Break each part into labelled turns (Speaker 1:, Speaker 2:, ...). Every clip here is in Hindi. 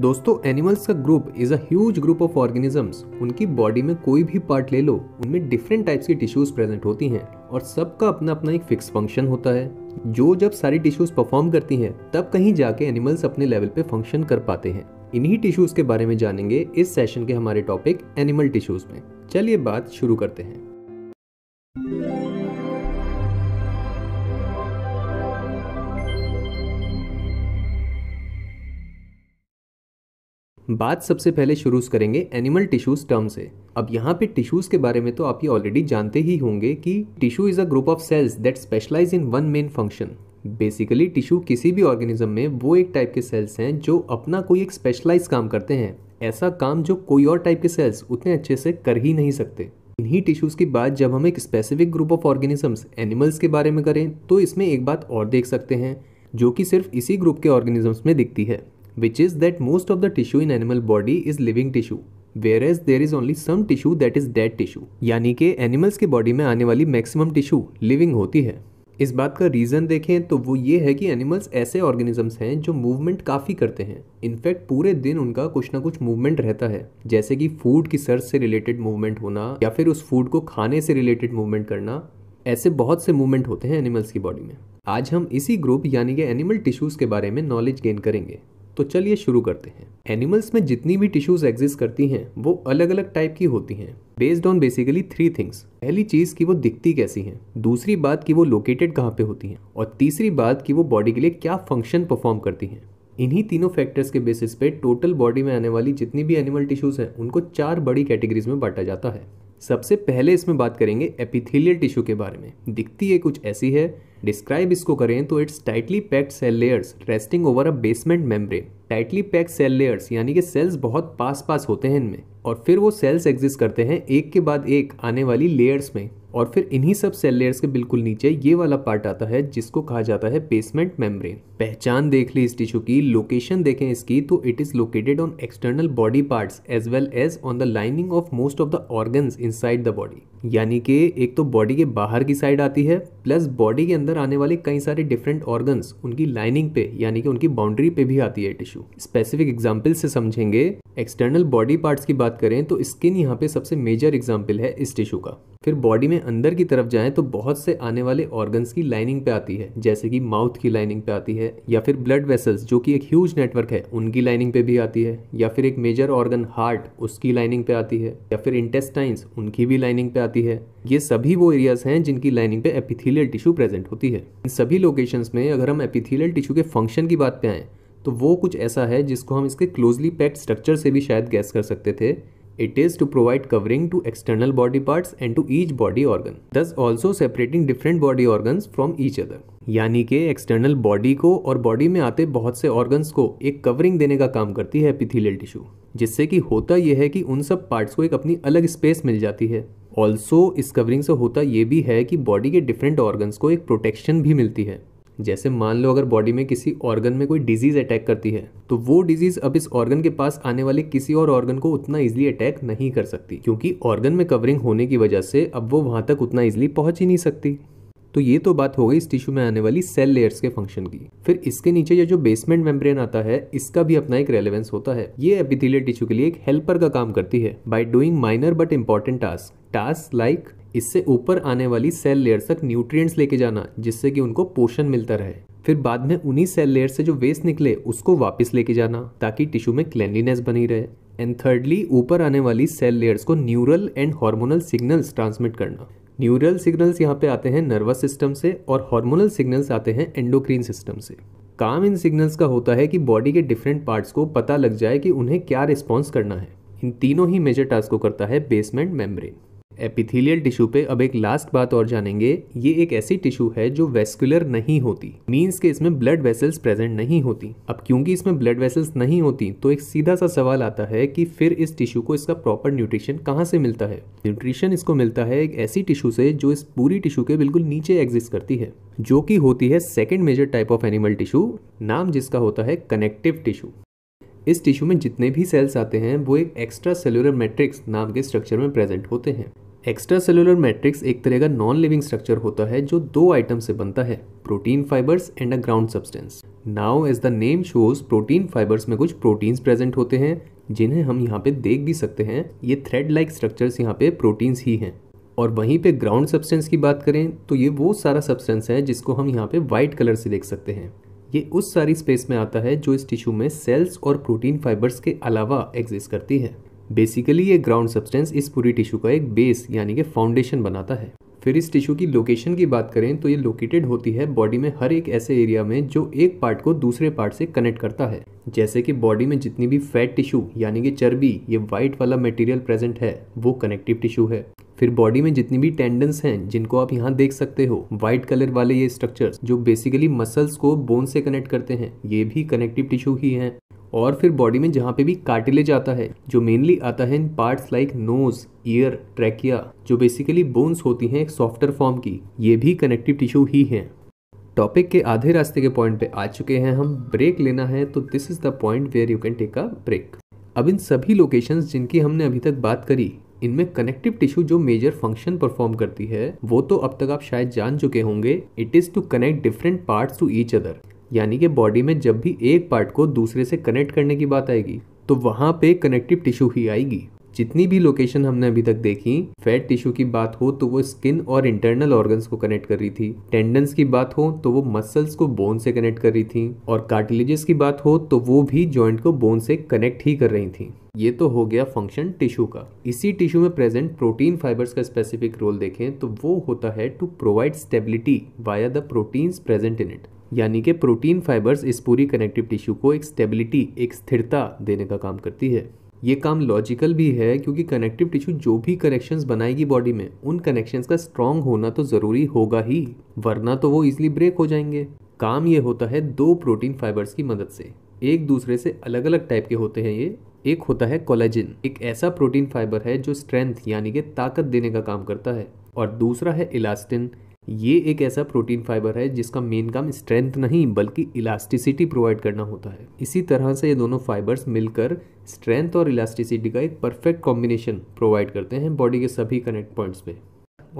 Speaker 1: दोस्तों एनिमल्स का group is a huge group of organisms उनकी बॉडी में कोई भी पार्ट ले लो उनमें डिफरेंट टाइप्स की टिश्यूज प्रेजेंट होती हैं और सबका अपना अपना एक फिक्स फंक्शन होता है जो जब सारी टिश्यूज परफॉर्म करती हैं तब कहीं जाके एनिमल्स अपने लेवल पे फंक्शन कर पाते हैं इन्हीं टिश्यूज के बारे में जानेंगे इस सेशन के हमारे टॉपिक एनिमल टिश्यूज में चलिए बात शुरू करते हैं बात सबसे पहले शुरू करेंगे एनिमल टिश्यूज टर्म से अब यहाँ पे टिश्यूज के बारे में तो आप ये ऑलरेडी जानते ही होंगे कि tissue is a group of cells that specialize in one main function basically tissue किसी भी ऑर्गेनिज्म में वो एक टाइप के सेल्स हैं जो अपना कोई एक स्पेशलाइज काम करते हैं ऐसा काम जो कोई और टाइप के सेल्स उतने अच्छे से कर ही नहीं सकते इन्हीं टिश्यूज़ की बात जब हम एक specific group of organisms animals के बारे में करें तो इसमें एक बात और देख सकते हैं जो कि सिर्फ इसी ग्रुप के ऑर्गेनिजम्स में दिखती है which is that most of the tissue in animal body is living tissue where there is only some tissue that is dead tissue यानी कि एनिमल्स के बॉडी में आने वाली मैक्सिमम टिश्यू लिविंग होती है इस बात का रीज़न देखें तो वो ये है कि एनिमल्स ऐसे ऑर्गेनिजम्स हैं जो मूवमेंट काफ़ी करते हैं इनफैक्ट पूरे दिन उनका कुछ ना कुछ मूवमेंट रहता है जैसे कि फूड की सर्च से रिलेटेड मूवमेंट होना या फिर उस फूड को खाने से रिलेटेड मूवमेंट करना ऐसे बहुत से मूवमेंट होते हैं एनिमल्स की बॉडी में आज हम इसी ग्रुप यानी कि एनिमल टिश्यूज़ के बारे में नॉलेज गेन करेंगे तो चलिए शुरू करते हैं एनिमल्स में जितनी भी टिश्यूज एग्जिस्ट करती हैं वो अलग अलग टाइप की होती हैं based on basically three things पहली चीज़ कि वो दिखती कैसी हैं दूसरी बात कि वो लोकेटेड कहाँ पे होती हैं और तीसरी बात कि वो बॉडी के लिए क्या फंक्शन परफॉर्म करती हैं इन्हीं तीनों फैक्टर्स के बेसिस पे टोटल बॉडी में आने वाली जितनी भी एनिमल टिश्यूज़ हैं उनको चार बड़ी कैटेगरीज में बांटा जाता है सबसे पहले इसमें बात करेंगे एपिथेलियल टिश्यू के बारे में दिखती है कुछ ऐसी है डिस्क्राइब इसको करें तो it's tightly packed cell layers resting over a basement membrane tightly packed cell layers यानी कि सेल्स बहुत पास पास होते हैं इनमें और फिर वो सेल्स एग्जिस्ट करते हैं एक के बाद एक आने वाली लेयर्स में और फिर इन्हीं सब सेल लेयर्स के बिल्कुल नीचे ये वाला पार्ट आता है जिसको कहा जाता है बेसमेंट मेम्ब्रेन पहचान देख ली इस टिश्यू की लोकेशन देखें इसकी तो it is located on external body parts as well as on the lining of most of the organs inside the body यानी कि एक तो बॉडी के बाहर की साइड आती है प्लस बॉडी के अंदर आने वाले कई सारे डिफरेंट ऑर्गन्स उनकी लाइनिंग पे यानी कि उनकी बाउंड्री पे भी आती है टिश्यू स्पेसिफिक एग्जाम्पल से समझेंगे एक्सटर्नल बॉडी पार्ट्स की बात करें तो स्किन यहाँ पे सबसे मेजर एग्जाम्पल है इस टिश्यू का फिर बॉडी में अंदर की तरफ जाएं तो बहुत से आने वाले ऑर्गन्स की लाइनिंग पे आती है जैसे कि माउथ की लाइनिंग पे आती है या फिर ब्लड वेसल्स जो कि एक ह्यूज नेटवर्क है उनकी लाइनिंग पे भी आती है या फिर एक मेजर ऑर्गन हार्ट उसकी लाइनिंग पे आती है या फिर इंटेस्टाइंस उनकी भी लाइनिंग पे आती है ये सभी वो एरियाज हैं जिनकी लाइनिंग पे एपिथीलियल टिश्यू प्रेजेंट होती है इन सभी लोकेशंस में अगर हम एपिथीलियल टिश्यू के फंक्शन की बात पे आएँ तो वो कुछ ऐसा है जिसको हम इसके क्लोजली पैक्ड स्ट्रक्चर से भी शायद गैस कर सकते थे it is to provide covering to external body parts and to each body organ this also separating different body organ from each other यानी कि एक्सटर्नल बॉडी को और बॉडी में आते बहुत से ऑर्गन्स को एक कवरिंग देने का काम करती है एपिथेलियल टिश्यू जिससे कि होता यह है कि उन सब पार्ट्स को एक अपनी अलग स्पेस मिल जाती है ऑल्सो इस कवरिंग से होता ये भी है कि बॉडी के डिफरेंट ऑर्गन्स को एक प्रोटेक्शन भी मिलती है जैसे मान लो अगर बॉडी में किसी ऑर्गन में कोई डिजीज अटैक करती है तो वो डिजीज अब इस ऑर्गन के पास आने वाले किसी और ऑर्गन को उतना इजिली अटैक नहीं कर सकती क्योंकि ऑर्गन में कवरिंग होने की वजह से अब वो वहां तक उतना इजिली पहुंच ही नहीं सकती तो ये तो बात हो गई इस टिश्यू में आने वाली सेल लेयर्स के फंक्शन की फिर इसके नीचे जो बेसमेंट मेम्ब्रेन आता है इसका भी अपना एक रेलेवेंस होता है ये एपिथेलियल टिश्यू के लिए एक हेल्पर का काम करती है by doing minor but important task task like इससे ऊपर आने वाली सेल लेयर तक न्यूट्रिएंट्स लेके जाना जिससे कि उनको पोषण मिलता रहे फिर बाद में उन्हीं सेल लेयर से जो वेस्ट निकले उसको वापस लेके जाना ताकि टिश्यू में क्लेंलीनेस बनी रहे एंड थर्डली ऊपर आने वाली सेल लेयर्स को neural and hormonal signals transmit करना न्यूरल सिग्नल्स यहाँ पे आते हैं नर्वस सिस्टम से और हार्मोनल सिग्नल्स आते हैं एंडोक्रीन सिस्टम से काम इन सिग्नल्स का होता है कि बॉडी के डिफरेंट पार्ट्स को पता लग जाए कि उन्हें क्या रिस्पॉन्स करना है इन तीनों ही मेजर टास्क को करता है बेसमेंट मेम्ब्रेन एपिथेलियल टिश्यू पे अब एक लास्ट बात और जानेंगे ये एक ऐसी टिश्यू है जो वेस्कुलर नहीं होती मींस के इसमें ब्लड वेसल्स प्रेजेंट नहीं होती अब क्योंकि इसमें ब्लड वेसल्स नहीं होती तो एक सीधा सा सवाल आता है कि फिर इस टिश्यू को इसका प्रॉपर न्यूट्रिशन कहाँ से मिलता है न्यूट्रिशन इसको मिलता है एक ऐसी टिश्यू से जो इस पूरी टिश्यू के बिल्कुल नीचे एग्जिस्ट करती है जो की होती है second major type of animal tissue नाम जिसका होता है कनेक्टिव टिश्यू इस टिश्यू में जितने भी सेल्स आते हैं वो एक एक्स्ट्रा सेलुलर मैट्रिक्स नाम के स्ट्रक्चर में प्रेजेंट होते हैं एक्स्ट्रा सेलुलर मैट्रिक्स एक तरह का नॉन लिविंग स्ट्रक्चर होता है जो दो आइटम से बनता है protein fibres and a ground substance now as the name shows protein fibres में कुछ प्रोटीन्स प्रेजेंट होते हैं जिन्हें हम यहाँ पे देख भी सकते हैं ये थ्रेड लाइक स्ट्रक्चर्स यहाँ पे प्रोटीन्स ही हैं और वहीं पे ग्राउंड सब्सटेंस की बात करें तो ये वो सारा सब्सटेंस है जिसको हम यहाँ पे वाइट कलर से देख सकते हैं ये उस सारी स्पेस में आता है जो इस टिश्यू में सेल्स और प्रोटीन फाइबर्स के अलावा एग्जिस्ट करती है बेसिकली ये ग्राउंड सब्सटेंस इस पूरी टिश्यू का एक बेस यानी कि फाउंडेशन बनाता है फिर इस टिश्यू की लोकेशन की बात करें तो ये लोकेटेड होती है बॉडी में हर एक ऐसे एरिया में जो एक पार्ट को दूसरे पार्ट से कनेक्ट करता है जैसे कि बॉडी में जितनी भी फैट टिश्यू यानी कि चर्बी ये व्हाइट वाला मटेरियल प्रेजेंट है वो कनेक्टिव टिश्यू है फिर बॉडी में जितनी भी टेंडन्स हैं जिनको आप यहाँ देख सकते हो व्हाइट कलर वाले ये स्ट्रक्चर्स जो बेसिकली मसल्स को बोन से कनेक्ट करते हैं ये भी कनेक्टिव टिश्यू ही हैं और फिर बॉडी में जहाँ पे भी कार्टिलेज आता है जो मेनली आता है in parts like nose ear trachea जो बेसिकली बोन्स होती हैं एक सॉफ्टर फॉर्म की ये भी कनेक्टिव टिश्यू ही हैं टॉपिक के आधे रास्ते के पॉइंट पे आ चुके हैं हम ब्रेक लेना है तो this is the point where you can take a break अब इन सभी लोकेशंस जिनकी हमने अभी तक बात करी इनमें कनेक्टिव टिश्यू जो मेजर फंक्शन परफॉर्म करती है वो तो अब तक आप शायद जान चुके होंगे it is to connect different parts to each other यानी कि बॉडी में जब भी एक पार्ट को दूसरे से कनेक्ट करने की बात आएगी तो वहाँ पे कनेक्टिव टिश्यू ही आएगी जितनी भी लोकेशन हमने अभी तक देखी फैट टिश्यू की बात हो तो वो स्किन और इंटरनल ऑर्गन्स को कनेक्ट कर रही थी टेंडन्स की बात हो तो वो मसल्स को बोन से कनेक्ट कर रही थी और कार्टिलेजेस की बात हो तो वो भी जॉइंट को बोन से कनेक्ट ही कर रही थी ये तो हो गया फंक्शन टिश्यू का इसी टिश्यू में प्रेजेंट प्रोटीन फाइबर्स का स्पेसिफिक रोल देखें तो वो होता है to provide stability via the proteins present in it यानी कि प्रोटीन फाइबर्स इस पूरी कनेक्टिव टिश्यू को एक स्टेबिलिटी एक स्थिरता देने का काम करती है ये काम लॉजिकल भी है क्योंकि कनेक्टिव टिश्यू जो भी कनेक्शंस बनाएगी बॉडी में उन कनेक्शंस का स्ट्रांग होना तो ज़रूरी होगा ही वरना तो वो इजली ब्रेक हो जाएंगे काम ये होता है दो प्रोटीन फाइबर्स की मदद से एक दूसरे से अलग अलग टाइप के होते हैं ये एक होता है कोलेजिन एक ऐसा प्रोटीन फाइबर है जो स्ट्रेंथ यानी कि ताकत देने का काम करता है और दूसरा है इलास्टिन ये एक ऐसा प्रोटीन फाइबर है जिसका मेन काम स्ट्रेंथ नहीं बल्कि इलास्टिसिटी प्रोवाइड करना होता है इसी तरह से ये दोनों फाइबर्स मिलकर स्ट्रेंथ और इलास्टिसिटी का एक परफेक्ट कॉम्बिनेशन प्रोवाइड करते हैं बॉडी के सभी कनेक्ट पॉइंट्स में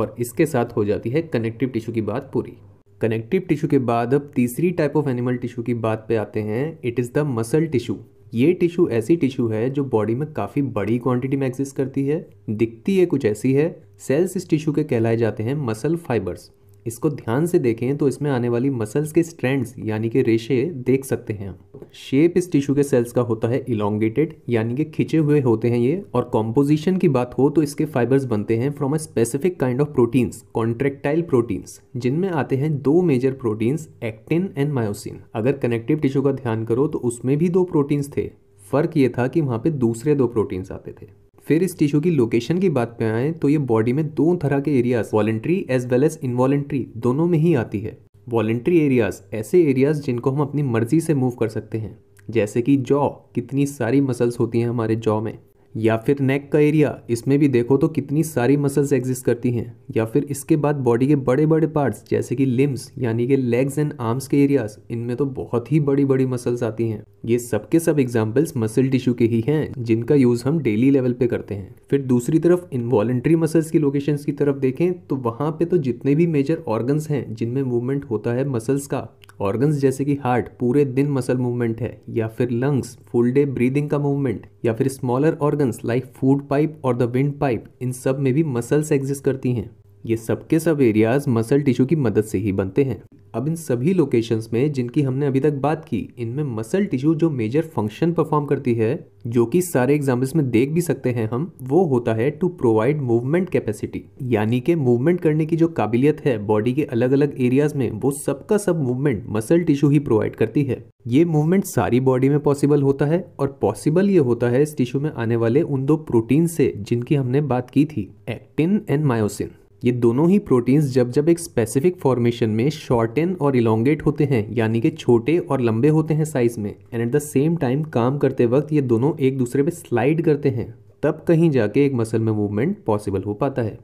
Speaker 1: और इसके साथ हो जाती है कनेक्टिव टिश्यू की बात पूरी कनेक्टिव टिश्यू के बाद अब तीसरी टाइप ऑफ एनिमल टिश्यू की बात पे आते हैं it is the muscle tissue ये टिश्यू ऐसी टिश्यू है जो बॉडी में काफ़ी बड़ी क्वांटिटी में एग्जिस्ट करती है दिखती है कुछ ऐसी है सेल्स इस टिश्यू के कहलाए जाते हैं मसल फाइबर्स इसको ध्यान से देखें तो इसमें आने वाली मसल्स के स्ट्रैंड्स यानी कि रेशे देख सकते हैं शेप इस टिश्यू के सेल्स का होता है इलोंगेटेड यानी कि खिंचे हुए होते हैं ये और कॉम्पोजिशन की बात हो तो इसके फाइबर्स बनते हैं from a specific kind of proteins contractile proteins जिनमें आते हैं दो major proteins actin and myosin अगर कनेक्टिव टिश्यू का ध्यान करो तो उसमें भी दो प्रोटीन्स थे फर्क ये था कि वहाँ पे दूसरे दो प्रोटीन्स आते थे फिर इस टिश्यू की लोकेशन की बात पे आए तो ये बॉडी में दो तरह के areas voluntary as well as involuntary दोनों में ही आती है वॉलेंट्री एरियाज ऐसे एरियाज जिनको हम अपनी मर्जी से मूव कर सकते हैं जैसे कि जॉ कितनी सारी मसल्स होती हैं हमारे जॉ में या फिर नेक का एरिया इसमें भी देखो तो कितनी सारी मसल्स एग्जिस्ट करती हैं या फिर इसके बाद बॉडी के बड़े बड़े पार्ट्स जैसे कि लिम्स यानी कि लेग्स एंड आर्म्स के एरियाज इनमें तो बहुत ही बड़ी बड़ी मसल्स आती हैं ये सब के सब एग्जाम्पल्स मसल टिश्यू के ही हैं जिनका यूज़ हम डेली लेवल पे करते हैं फिर दूसरी तरफ इन्वॉलेंट्री मसल्स की लोकेशन की तरफ देखें तो वहाँ पे तो जितने भी मेजर ऑर्गन्स हैं जिनमें मूवमेंट होता है मसल्स का ऑर्गन्स जैसे कि हार्ट पूरे दिन मसल मूवमेंट है या फिर लंग्स फुल डे ब्रीदिंग का मूवमेंट या फिर smaller organs like food pipe और द विंड पाइप इन सब में भी मसल्स एग्जिस्ट करती हैं ये सब के सब एरियाज मसल टिश्यू की मदद से ही बनते हैं अब इन सभी लोकेशंस में जिनकी हमने अभी तक बात की इनमें मसल टिश्यू जो मेजर फंक्शन परफॉर्म करती है जो कि सारे एग्जाम्पल्स में देख भी सकते हैं हम वो होता है टू प्रोवाइड मूवमेंट कैपेसिटी यानी कि मूवमेंट करने की जो काबिलियत है बॉडी के अलग अलग एरियाज में वो सबका सब मूवमेंट मसल टिश्यू ही प्रोवाइड करती है ये मूवमेंट सारी बॉडी में पॉसिबल होता है और पॉसिबल ये होता है इस टिश्यू में आने वाले उन दो प्रोटीन से जिनकी हमने बात की थी एक्टिन एंड मायोसिन ये दोनों ही प्रोटीन्स जब जब एक स्पेसिफिक फॉर्मेशन में शॉर्टेन और इलोंगेट होते हैं यानी कि छोटे और लंबे होते हैं साइज में and at the same time काम करते वक्त ये दोनों एक दूसरे पे स्लाइड करते हैं तब कहीं जाके एक मसल में मूवमेंट पॉसिबल हो पाता है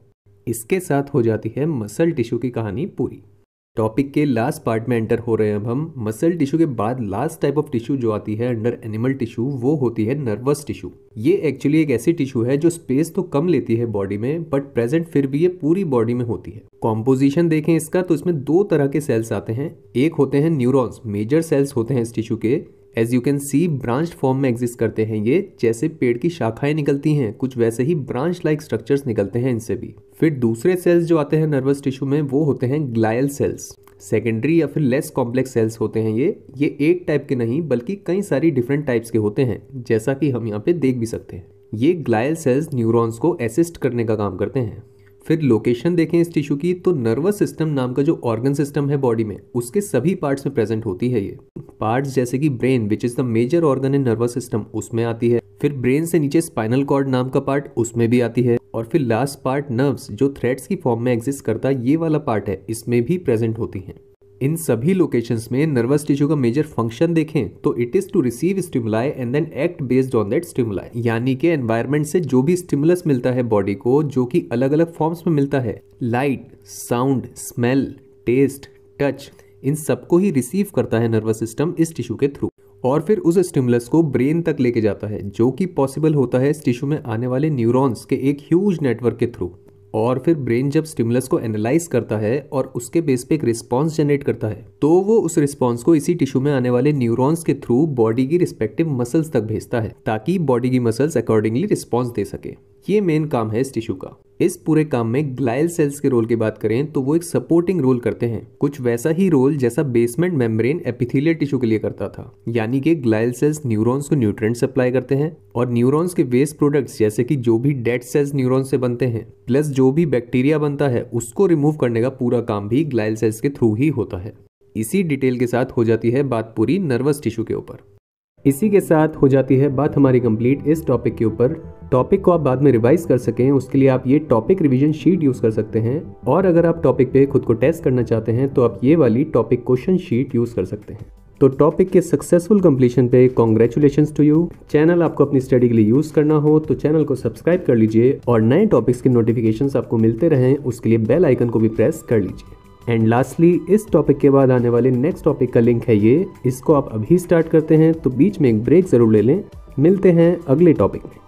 Speaker 1: इसके साथ हो जाती है मसल टिश्यू की कहानी पूरी टॉपिक के लास्ट पार्ट में एंटर हो रहे हैं अब हम मसल टिश्यू के बाद लास्ट टाइप ऑफ टिश्यू जो आती है अंडर एनिमल टिश्यू वो होती है नर्वस टिश्यू ये एक्चुअली एक ऐसी टिश्यू है जो स्पेस तो कम लेती है बॉडी में बट प्रेजेंट फिर भी ये पूरी बॉडी में होती है कॉम्पोजिशन देखें इसका तो इसमें दो तरह के सेल्स आते हैं एक होते हैं न्यूरोन्स मेजर सेल्स होते हैं इस टिश्यू के as you can see branch form में एग्जिस्ट करते हैं ये जैसे पेड़ की शाखाएं निकलती हैं कुछ वैसे ही ब्रांच लाइक स्ट्रक्चर्स निकलते हैं इनसे भी फिर दूसरे सेल्स जो आते हैं नर्वस टिश्यू में वो होते हैं ग्लायल सेल्स सेकेंडरी या फिर लेस कॉम्प्लेक्स सेल्स होते हैं ये ये एक टाइप के नहीं बल्कि कई सारी डिफरेंट टाइप्स के होते हैं जैसा कि हम यहाँ पे देख भी सकते हैं ये ग्लायल सेल्स न्यूरॉन्स को असिस्ट करने का काम करते हैं फिर लोकेशन देखें इस टिश्यू की तो नर्वस सिस्टम नाम का जो ऑर्गन सिस्टम है बॉडी में उसके सभी पार्ट्स में प्रेजेंट होती है ये पार्ट्स जैसे कि brain which is the major organ in nervous system उसमें आती है फिर ब्रेन से नीचे स्पाइनल कॉर्ड नाम का पार्ट उसमें भी आती है और फिर लास्ट पार्ट नर्व्स जो थ्रेड्स की फॉर्म में एग्जिस्ट करता है ये वाला पार्ट है इसमें भी प्रेजेंट होती है इन सभी लोकेशंस में नर्वस टिश्यू का मेजर फंक्शन देखें तो it is to receive stimuli and then act based on that stimuli यानी कि एनवायरमेंट से जो भी स्टिमुलस मिलता है बॉडी को जो कि अलग अलग फॉर्म्स में मिलता है light sound smell taste touch इन सबको ही रिसीव करता है नर्वस सिस्टम इस टिश्यू के थ्रू और फिर उस स्टिमुलस को ब्रेन तक लेके जाता है जो कि पॉसिबल होता है इस टिश्यू में आने वाले न्यूरॉन्स के एक ह्यूज नेटवर्क के थ्रू और फिर ब्रेन जब स्टिमुलस को एनालाइज करता है और उसके बेस पे एक रिस्पॉन्स जनरेट करता है तो वो उस रिस्पॉन्स को इसी टिश्यू में आने वाले न्यूरॉन्स के थ्रू बॉडी की रिस्पेक्टिव मसल्स तक भेजता है ताकि बॉडी की मसल्स अकॉर्डिंगली रिस्पॉन्स दे सके ये मेन काम है इस टिश्यू का इस पूरे काम में ग्लाइल सेल्स के रोल की बात करें तो वो एक सपोर्टिंग रोल करते हैं कुछ वैसा ही रोल जैसा बेसमेंट मेम्ब्रेन एपिथेलियल टिश्यू के लिए करता था यानी कि ग्लाइल सेल्स न्यूरॉन्स को न्यूट्रिएंट्स सप्लाई करते हैं और न्यूरॉन्स के वेस्ट प्रोडक्ट्स जैसे कि जो भी डेड सेल्स न्यूरॉन्स से बनते हैं प्लस जो भी बैक्टीरिया बनता है उसको रिमूव करने का पूरा काम भी ग्लाइल सेल्स के थ्रू ही होता है इसी डिटेल के साथ हो जाती है बात पूरी नर्वस टिश्यू के ऊपर इसी के साथ हो जाती है बात हमारी कंप्लीट इस टॉपिक के ऊपर टॉपिक को आप बाद में रिवाइज कर सकें उसके लिए आप ये टॉपिक रिविजन शीट यूज़ कर सकते हैं और अगर आप टॉपिक पे खुद को टेस्ट करना चाहते हैं तो आप ये वाली टॉपिक क्वेश्चन शीट यूज़ कर सकते हैं तो टॉपिक के सक्सेसफुल कंप्लीशन पे कॉन्ग्रेचुलेशन टू यू चैनल आपको अपनी स्टडी के लिए यूज़ करना हो तो चैनल को सब्सक्राइब कर लीजिए और नए टॉपिक्स के नोटिफिकेशन आपको मिलते रहें उसके लिए बेल आइकन को भी प्रेस कर लीजिए एंड लास्टली इस टॉपिक के बाद आने वाले नेक्स्ट टॉपिक का लिंक है ये इसको आप अभी स्टार्ट करते हैं तो बीच में एक ब्रेक ज़रूर ले लें मिलते हैं अगले टॉपिक में